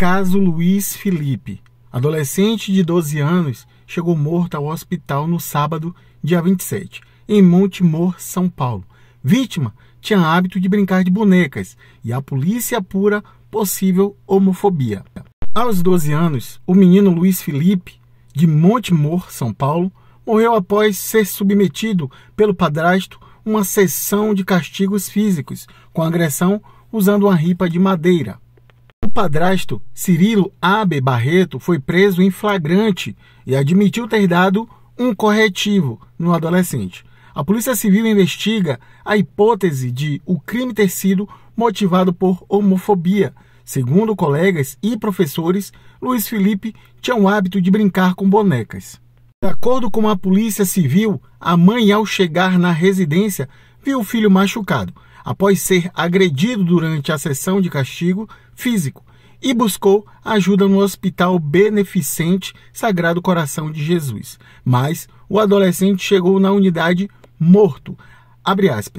Caso Luiz Felipe, adolescente de 12 anos, chegou morto ao hospital no sábado, dia 27, em Monte Mor, São Paulo. Vítima tinha hábito de brincar de bonecas e a polícia apura possível homofobia. Aos 12 anos, o menino Luiz Felipe, de Monte Mor, São Paulo, morreu após ser submetido pelo padrasto uma sessão de castigos físicos, com agressão usando uma ripa de madeira. O padrasto Cirilo Abe Barreto foi preso em flagrante e admitiu ter dado um corretivo no adolescente. A Polícia Civil investiga a hipótese de o crime ter sido motivado por homofobia. Segundo colegas e professores, Luiz Felipe tinha o hábito de brincar com bonecas. De acordo com a Polícia Civil, a mãe, ao chegar na residência, viu o filho machucado após ser agredido durante a sessão de castigo físico e buscou ajuda no Hospital Beneficente Sagrado Coração de Jesus. Mas o adolescente chegou na unidade morto.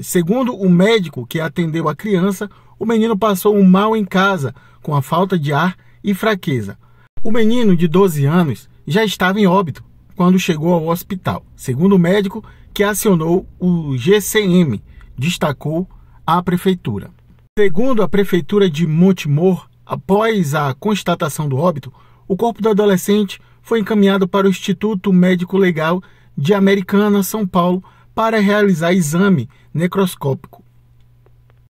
Segundo o médico que atendeu a criança, o menino passou um mal em casa, com a falta de ar e fraqueza. O menino de 12 anos já estava em óbito quando chegou ao hospital, segundo o médico que acionou o GCM, destacou à prefeitura. Segundo a prefeitura de Montemor, após a constatação do óbito, o corpo do adolescente foi encaminhado para o Instituto Médico Legal de Americana, São Paulo, para realizar exame necroscópico.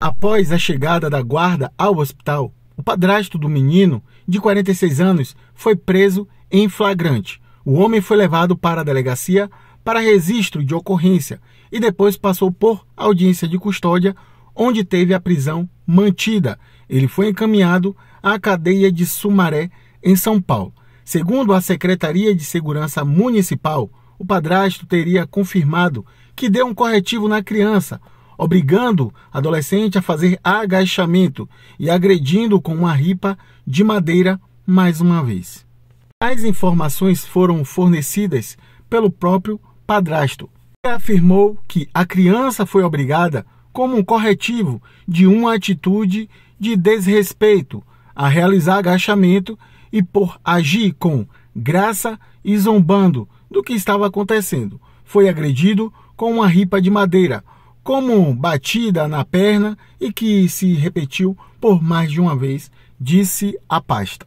Após a chegada da guarda ao hospital, o padrasto do menino, de 46 anos, foi preso em flagrante. O homem foi levado para a delegacia para registro de ocorrência e depois passou por audiência de custódia onde teve a prisão mantida. Ele foi encaminhado à cadeia de Sumaré, em São Paulo. Segundo a Secretaria de Segurança Municipal, o padrasto teria confirmado que deu um corretivo na criança, obrigando o adolescente a fazer agachamento e agredindo com uma ripa de madeira mais uma vez. As informações foram fornecidas pelo próprio padrasto, que afirmou que a criança foi obrigada como um corretivo de uma atitude de desrespeito a realizar agachamento e por agir com graça e zombando do que estava acontecendo. Foi agredido com uma ripa de madeira, como batida na perna e que se repetiu por mais de uma vez, disse a pasta.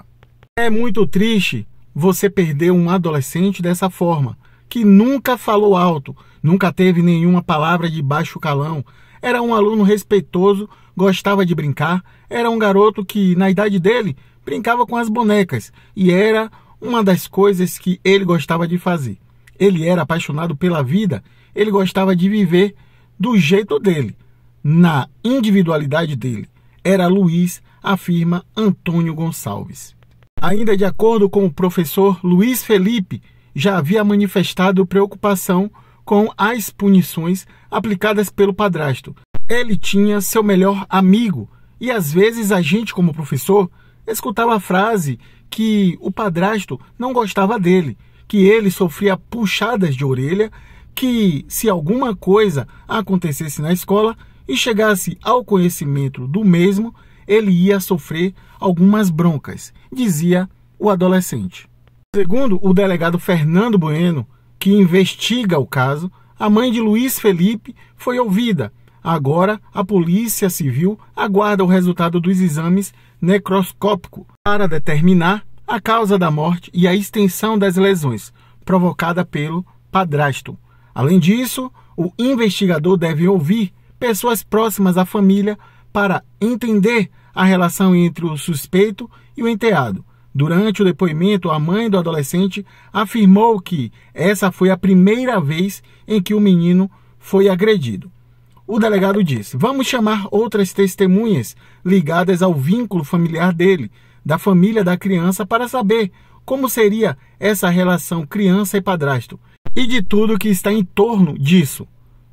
É muito triste você perder um adolescente dessa forma, que nunca falou alto, nunca teve nenhuma palavra de baixo calão, era um aluno respeitoso, gostava de brincar, era um garoto que, na idade dele, brincava com as bonecas e era uma das coisas que ele gostava de fazer. Ele era apaixonado pela vida, ele gostava de viver do jeito dele, na individualidade dele. Era Luiz, afirma Antônio Gonçalves. Ainda de acordo com o professor Luiz Felipe, já havia manifestado preocupação com as punições aplicadas pelo padrasto. Ele tinha seu melhor amigo e às vezes a gente, como professor, escutava a frase que o padrasto não gostava dele, que ele sofria puxadas de orelha, que se alguma coisa acontecesse na escola e chegasse ao conhecimento do mesmo, ele ia sofrer algumas broncas, dizia o adolescente. Segundo o delegado Fernando Bueno, que investiga o caso, a mãe de Luiz Felipe foi ouvida. Agora, a Polícia Civil aguarda o resultado dos exames necroscópicos para determinar a causa da morte e a extensão das lesões provocada pelo padrasto. Além disso, o investigador deve ouvir pessoas próximas à família para entender a relação entre o suspeito e o enteado. Durante o depoimento, a mãe do adolescente afirmou que essa foi a primeira vez em que o menino foi agredido. O delegado disse: Vamos chamar outras testemunhas ligadas ao vínculo familiar dele, da família da criança, para saber como seria essa relação criança e padrasto e de tudo que está em torno disso.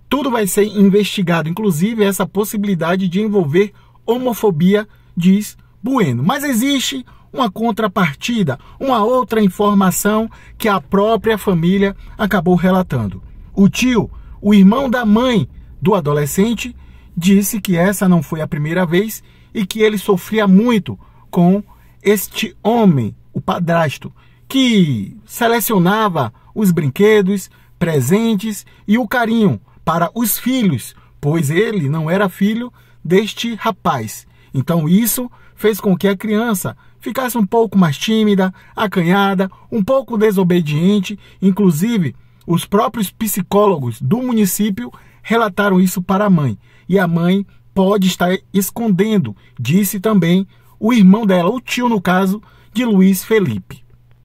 Tudo vai ser investigado, inclusive essa possibilidade de envolver homofobia, diz Bueno. Mas existe uma contrapartida, uma outra informação que a própria família acabou relatando. O tio, o irmão da mãe do adolescente, disse que essa não foi a primeira vez e que ele sofria muito com este homem, o padrasto, que selecionava os brinquedos, presentes e o carinho para os filhos, pois ele não era filho deste rapaz. Então isso fez com que a criança ficasse um pouco mais tímida, acanhada, um pouco desobediente. Inclusive, os próprios psicólogos do município relataram isso para a mãe. E a mãe pode estar escondendo, disse também o irmão dela, o tio no caso, de Luiz Felipe.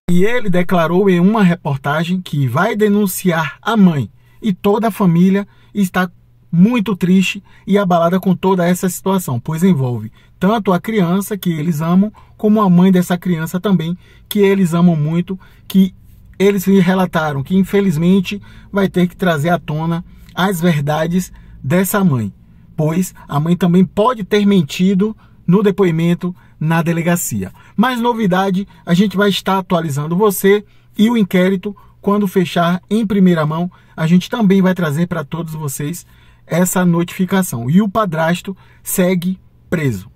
E ele declarou em uma reportagem que vai denunciar a mãe e toda a família está muito triste e abalada com toda essa situação, pois envolve tanto a criança que eles amam, como a mãe dessa criança também, que eles amam muito, que eles me relataram que infelizmente vai ter que trazer à tona as verdades dessa mãe, pois a mãe também pode ter mentido no depoimento na delegacia. Mas novidade, a gente vai estar atualizando você e o inquérito quando fechar em primeira mão, a gente também vai trazer para todos vocês essa notificação. E o padrasto segue preso.